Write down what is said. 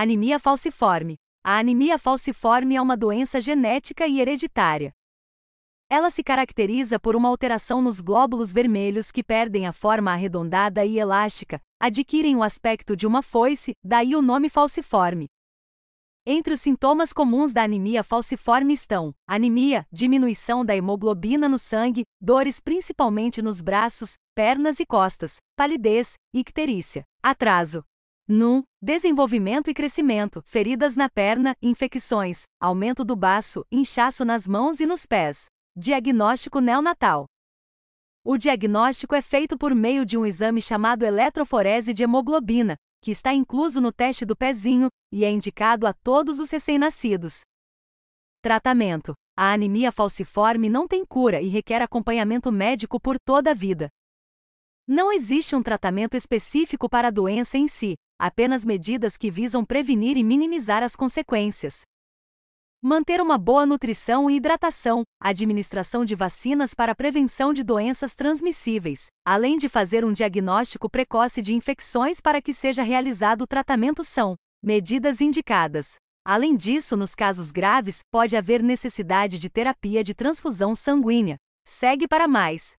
Anemia falciforme. A anemia falciforme é uma doença genética e hereditária. Ela se caracteriza por uma alteração nos glóbulos vermelhos que perdem a forma arredondada e elástica, adquirem o aspecto de uma foice, daí o nome falciforme. Entre os sintomas comuns da anemia falciforme estão anemia, diminuição da hemoglobina no sangue, dores principalmente nos braços, pernas e costas, palidez, icterícia, atraso, no desenvolvimento e crescimento, feridas na perna, infecções, aumento do baço, inchaço nas mãos e nos pés. Diagnóstico neonatal. O diagnóstico é feito por meio de um exame chamado eletroforese de hemoglobina, que está incluso no teste do pezinho e é indicado a todos os recém-nascidos. Tratamento: A anemia falciforme não tem cura e requer acompanhamento médico por toda a vida. Não existe um tratamento específico para a doença em si, apenas medidas que visam prevenir e minimizar as consequências. Manter uma boa nutrição e hidratação, administração de vacinas para prevenção de doenças transmissíveis, além de fazer um diagnóstico precoce de infecções para que seja realizado o tratamento são medidas indicadas. Além disso, nos casos graves, pode haver necessidade de terapia de transfusão sanguínea. Segue para mais.